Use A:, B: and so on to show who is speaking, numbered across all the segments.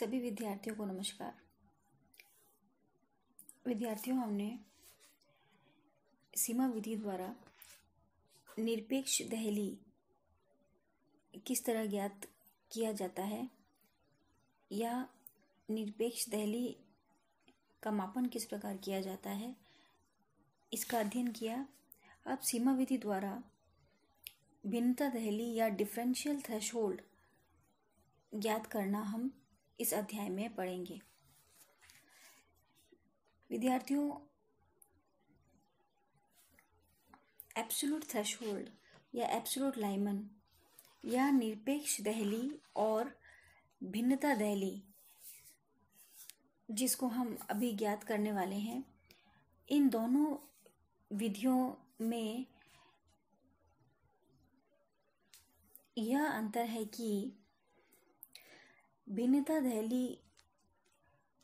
A: सभी विद्यार्थियों को नमस्कार विद्यार्थियों हमने सीमा विधि द्वारा निरपेक्ष दहली किस तरह ज्ञात किया जाता है या निरपेक्ष दहली का मापन किस प्रकार किया जाता है इसका अध्ययन किया अब सीमा विधि द्वारा भिन्नता दहली या डिफरेंशियल थ्रेशोल्ड ज्ञात करना हम इस अध्याय में पढ़ेंगे विद्यार्थियों थ्रेश होल्ड या एप्सुलट लाइमन या निरपेक्ष दहली और भिन्नता दहली जिसको हम अभी ज्ञात करने वाले हैं इन दोनों विधियों में यह अंतर है कि भिन्नता दहली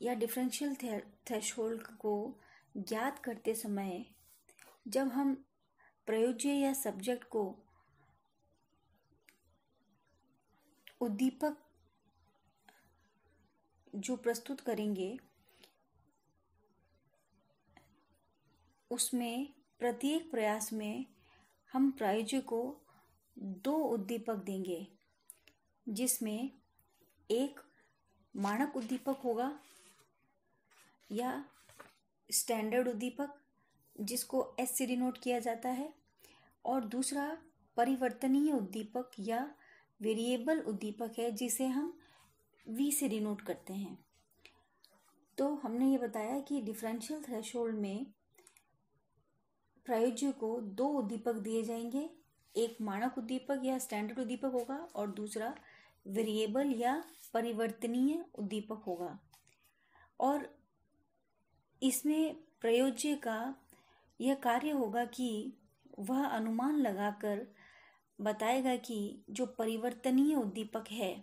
A: या डिफरेंशियल थ्रेशोल्ड को ज्ञात करते समय जब हम प्रयोज्य या सब्जेक्ट को उद्दीपक जो प्रस्तुत करेंगे उसमें प्रत्येक प्रयास में हम प्रायोज्य को दो उद्दीपक देंगे जिसमें एक मानक उद्दीपक होगा या स्टैंडर्ड उद्दीपक जिसको एस से डिनोट किया जाता है और दूसरा परिवर्तनीय उद्दीपक या वेरिएबल उद्दीपक है जिसे हम वी से डिनोट करते हैं तो हमने ये बताया कि डिफरेंशियल थ्रेशोल्ड में प्रायोज्य को दो उद्दीपक दिए जाएंगे एक मानक उद्दीपक या स्टैंडर्ड उद्दीपक होगा और दूसरा वेरिएबल या परिवर्तनीय उद्दीपक होगा और इसमें प्रयोज्य का यह कार्य होगा कि वह अनुमान लगाकर बताएगा कि जो परिवर्तनीय उद्दीपक है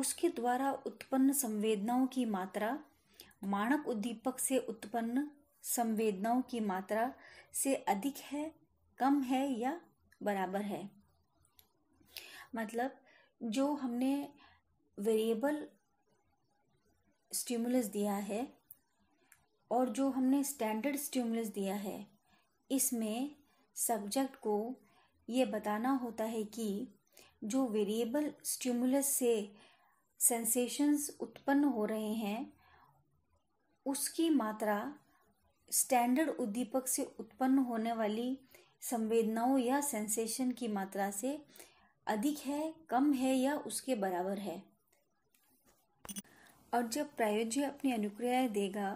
A: उसके द्वारा उत्पन्न संवेदनाओं की मात्रा मानक उद्दीपक से उत्पन्न संवेदनाओं की मात्रा से अधिक है कम है या बराबर है मतलब जो हमने वेरिएबल स्टिमुलस दिया है और जो हमने स्टैंडर्ड स्टिमुलस दिया है इसमें सब्जेक्ट को ये बताना होता है कि जो वेरिएबल स्टिमुलस से सेंसेशंस उत्पन्न हो रहे हैं उसकी मात्रा स्टैंडर्ड उद्दीपक से उत्पन्न होने वाली संवेदनाओं या सेंसेशन की मात्रा से अधिक है कम है या उसके बराबर है और जब प्रायोज्य अपनी अनुक्रिया देगा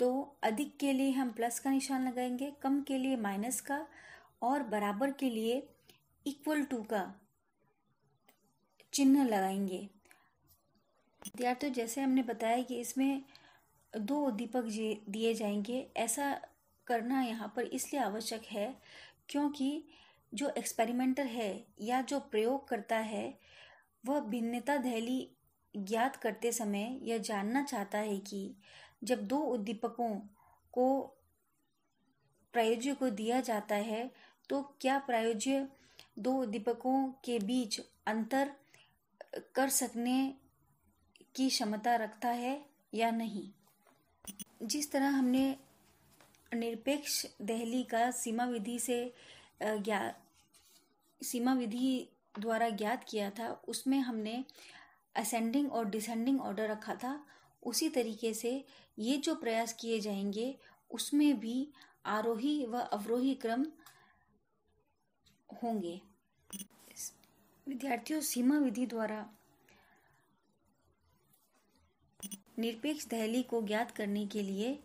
A: तो अधिक के लिए हम प्लस का निशान लगाएंगे कम के लिए माइनस का और बराबर के लिए इक्वल टू का चिन्ह लगाएंगे यार तो जैसे हमने बताया कि इसमें दो उद्दीपक दिए जाएंगे ऐसा करना यहाँ पर इसलिए आवश्यक है क्योंकि जो एक्सपेरिमेंटर है या जो प्रयोग करता है वह भिन्नता दहली ज्ञात करते समय यह जानना चाहता है कि जब दो उद्दीपकों को प्रायोज्य को दिया जाता है तो क्या प्रायोज्य दो उद्दीपकों के बीच अंतर कर सकने की क्षमता रखता है या नहीं जिस तरह हमने निरपेक्ष दहली का सीमा विधि से ज्ञा सीमा विधि द्वारा ज्ञात किया था उसमें हमने असेंडिंग और डिसेंडिंग ऑर्डर रखा था उसी तरीके से ये जो प्रयास किए जाएंगे उसमें भी आरोही व अवरोही क्रम होंगे विद्यार्थियों सीमा विधि द्वारा निरपेक्ष दहली को ज्ञात करने के लिए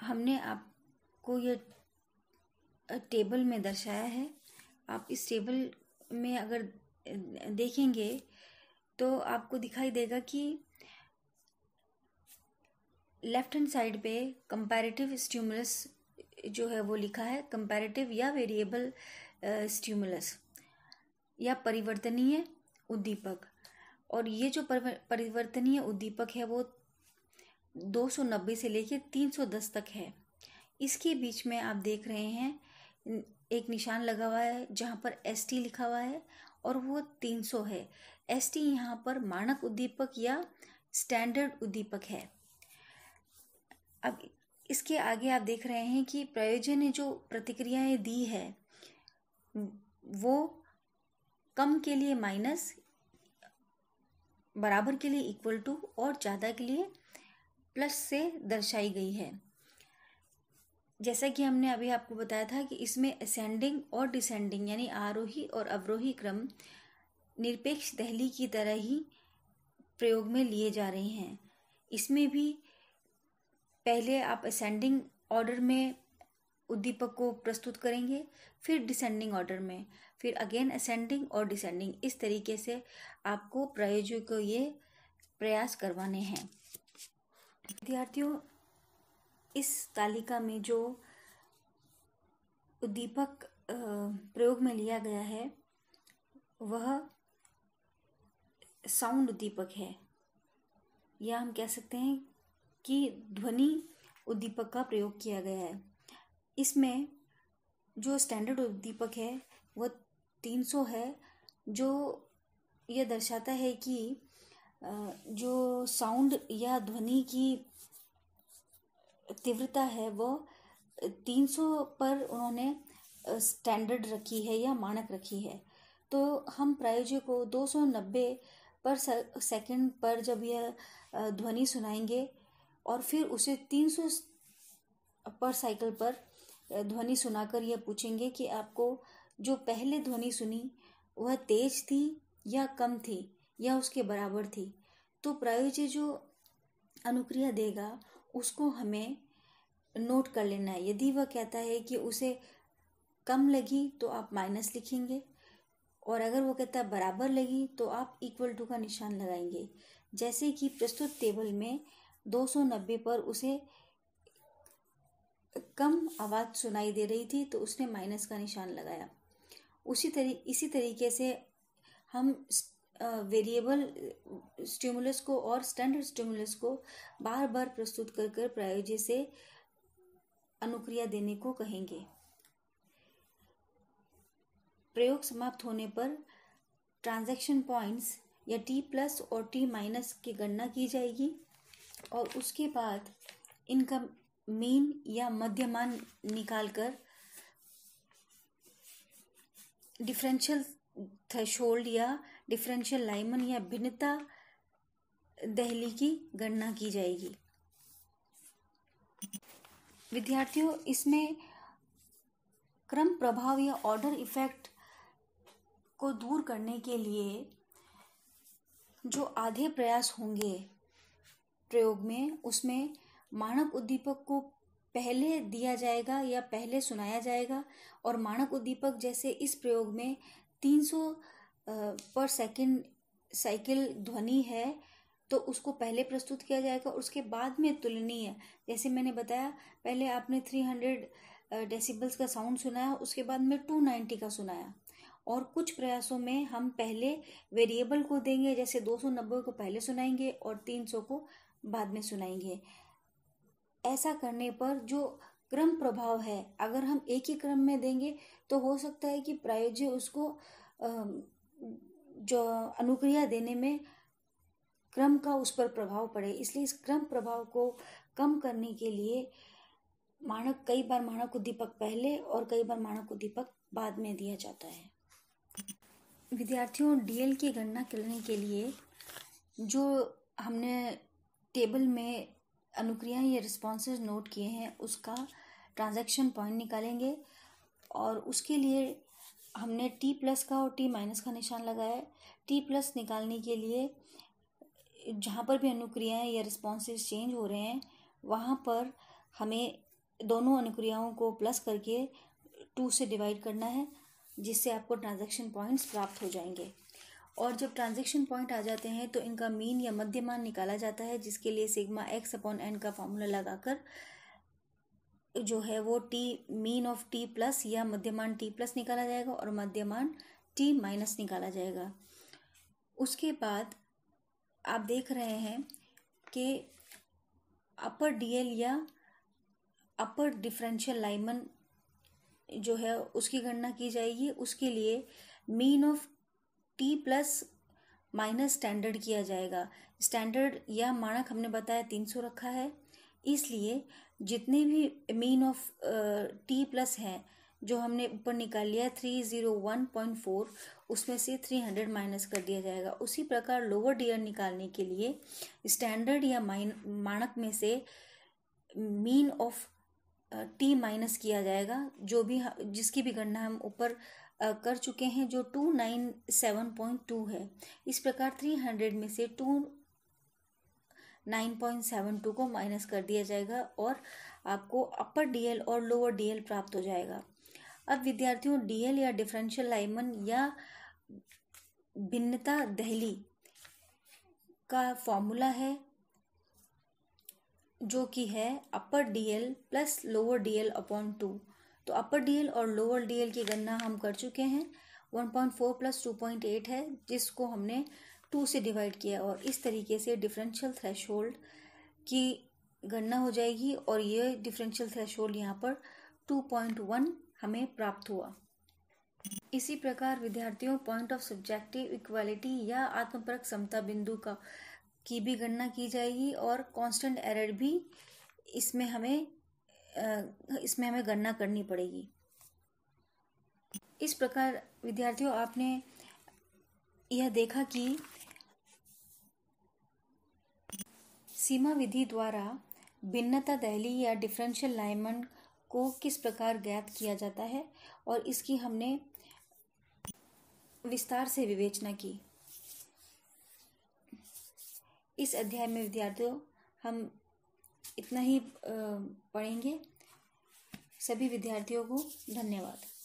A: हमने आपको यह टेबल में दर्शाया है आप इस टेबल में अगर देखेंगे तो आपको दिखाई देगा कि लेफ्ट हैंड साइड पे कंपैरेटिव स्ट्यूमुलस जो है वो लिखा है कंपैरेटिव या वेरिएबल स्ट्यूमुलस या परिवर्तनीय उद्दीपक और ये जो परिवर्तनीय उद्दीपक है वो 290 से लेके 310 तक है इसके बीच में आप देख रहे हैं एक निशान लगा हुआ है जहाँ पर एस टी लिखा हुआ है और वो तीन सौ है एस टी यहाँ पर मानक उद्दीपक या स्टैंडर्ड उद्दीपक है अब इसके आगे आप देख रहे हैं कि प्रयोजन ने जो प्रतिक्रियाएं दी है वो कम के लिए माइनस बराबर के लिए इक्वल टू और ज़्यादा के लिए प्लस से दर्शाई गई है जैसा कि हमने अभी आपको बताया था कि इसमें असेंडिंग और डिसेंडिंग यानी आरोही और अवरोही क्रम निरपेक्ष दहली की तरह ही प्रयोग में लिए जा रहे हैं इसमें भी पहले आप असेंडिंग ऑर्डर में उद्दीपक को प्रस्तुत करेंगे फिर डिसेंडिंग ऑर्डर में फिर अगेन असेंडिंग और डिसेंडिंग इस तरीके से आपको प्रायोजक को ये प्रयास करवाने हैं विद्यार्थियों इस तालिका में जो उद्दीपक प्रयोग में लिया गया है वह साउंड उद्दीपक है या हम कह सकते हैं कि ध्वनि उद्दीपक का प्रयोग किया गया है इसमें जो स्टैंडर्ड उद्दीपक है वह तीन सौ है जो यह दर्शाता है कि जो साउंड या ध्वनि की तीव्रता है वो 300 पर उन्होंने स्टैंडर्ड रखी है या मानक रखी है तो हम प्रायोजक को 290 पर सेकंड पर जब यह ध्वनि सुनाएंगे और फिर उसे 300 पर साइकिल पर ध्वनि सुनाकर यह पूछेंगे कि आपको जो पहले ध्वनि सुनी वह तेज थी या कम थी या उसके बराबर थी तो प्रायोजक जो अनुक्रिया देगा उसको हमें नोट कर लेना है यदि वह कहता है कि उसे कम लगी तो आप माइनस लिखेंगे और अगर वो कहता है बराबर लगी तो आप इक्वल टू का निशान लगाएंगे जैसे कि प्रस्तुत टेबल में 290 पर उसे कम आवाज़ सुनाई दे रही थी तो उसने माइनस का निशान लगाया उसी तरी इसी तरीके से हम वेरिएबल स्टिमुलस को और स्टैंडर्ड स्टिमुलस को बार बार प्रस्तुत कर कर प्रायोज्य से अनुक्रिया देने को कहेंगे प्रयोग समाप्त होने पर ट्रांजैक्शन पॉइंट्स या टी प्लस और टी माइनस की गणना की जाएगी और उसके बाद इनका मीन या मध्यमान निकालकर डिफरेंशियल थ्रेशोल्ड या डिफरेंशियल लाइमन या भिन्नता दहली की गणना की जाएगी विद्यार्थियों इसमें क्रम प्रभाव या ऑर्डर इफेक्ट को दूर करने के लिए जो आधे प्रयास होंगे प्रयोग में उसमें मानक उद्दीपक को पहले दिया जाएगा या पहले सुनाया जाएगा और मानक उद्दीपक जैसे इस प्रयोग में 300 पर सेकंड साइकिल ध्वनि है तो उसको पहले प्रस्तुत किया जाएगा और उसके बाद में तुलनीय जैसे मैंने बताया पहले आपने थ्री हंड्रेड डेसीबल्स का साउंड सुनाया उसके बाद में टू नाइन्टी का सुनाया और कुछ प्रयासों में हम पहले वेरिएबल को देंगे जैसे दो सौ नब्बे को पहले सुनाएंगे और तीन सौ को बाद में सुनाएंगे ऐसा करने पर जो क्रम प्रभाव है अगर हम एक ही क्रम में देंगे तो हो सकता है कि प्रायोज्य उसको जो अनुक्रिया देने में क्रम का उस पर प्रभाव पड़े इसलिए इस क्रम प्रभाव को कम करने के लिए मानक कई बार मानक को दीपक पहले और कई बार मानक को दीपक बाद में दिया जाता है विद्यार्थियों डीएल की गणना करने के लिए जो हमने टेबल में अनुक्रिया या रिस्पॉन्सेज नोट किए हैं उसका ट्रांजैक्शन पॉइंट निकालेंगे और उसके लिए हमने टी प्लस का और टी माइनस का निशान लगाया है टी प्लस निकालने के लिए जहाँ पर भी अनुक्रियाएं या रिस्पॉन्सेज चेंज हो रहे हैं वहाँ पर हमें दोनों अनुक्रियाओं को प्लस करके टू से डिवाइड करना है जिससे आपको ट्रांजैक्शन पॉइंट्स प्राप्त हो जाएंगे और जब ट्रांजैक्शन पॉइंट आ जाते हैं तो इनका मीन या मध्यमान निकाला जाता है जिसके लिए सिग्मा एक्स अपॉन एन का फॉर्मूला लगाकर जो है वो T mean of T plus या मध्यमान टी प्लस निकाला जाएगा और मध्यमान टी माइनस निकाला जाएगा उसके बाद आप देख रहे हैं कि अपर डीएल या अपर डिफरेंशियल लाइमन जो है उसकी गणना की जाएगी उसके लिए mean of T plus minus standard किया जाएगा स्टैंडर्ड या मानक हमने बताया तीन सौ रखा है इसलिए जितने भी मीन ऑफ टी प्लस हैं जो हमने ऊपर निकाल लिया three zero one point four उसमें से थ्री हंड्रेड माइनस कर दिया जाएगा उसी प्रकार लोअर डियर निकालने के लिए स्टैंडर्ड या माइन मानक में से मीन ऑफ टी माइनस किया जाएगा जो भी जिसकी भी गणना हम ऊपर uh, कर चुके हैं जो two nine seven point two है इस प्रकार थ्री हंड्रेड में से two nine point seven two को माइनस कर दिया जाएगा और आपको अपर डीएल और लोअर डीएल प्राप्त हो जाएगा अब विद्यार्थियों डीएल या डिफरेंशियल लाइमन या भिन्नता दहली का फॉर्मूला है जो कि है upper DL plus lower DL upon two तो अपर डीएल और लोअर डीएल की गणना हम कर चुके हैं one point four plus two point eight है जिसको हमने टू से डिवाइड किया और इस तरीके से डिफरेंशियल थ्रेश की गणना हो जाएगी और ये डिफरेंशियल थ्रेश होल्ड यहाँ पर टू पॉइंट वन हमें प्राप्त हुआ इसी प्रकार विद्यार्थियों पॉइंट ऑफ सब्जेक्टिव इक्वालिटी या आत्मपरक समता बिंदु का की भी गणना की जाएगी और कांस्टेंट एरर भी इसमें हमें इसमें हमें गणना करनी पड़ेगी इस प्रकार विद्यार्थियों आपने यह देखा कि सीमा विधि द्वारा भिन्नता दहली या डिफरेंशियल लाइमन को किस प्रकार ज्ञात किया जाता है और इसकी हमने विस्तार से विवेचना की इस अध्याय में विद्यार्थियों हम इतना ही पढ़ेंगे सभी विद्यार्थियों को धन्यवाद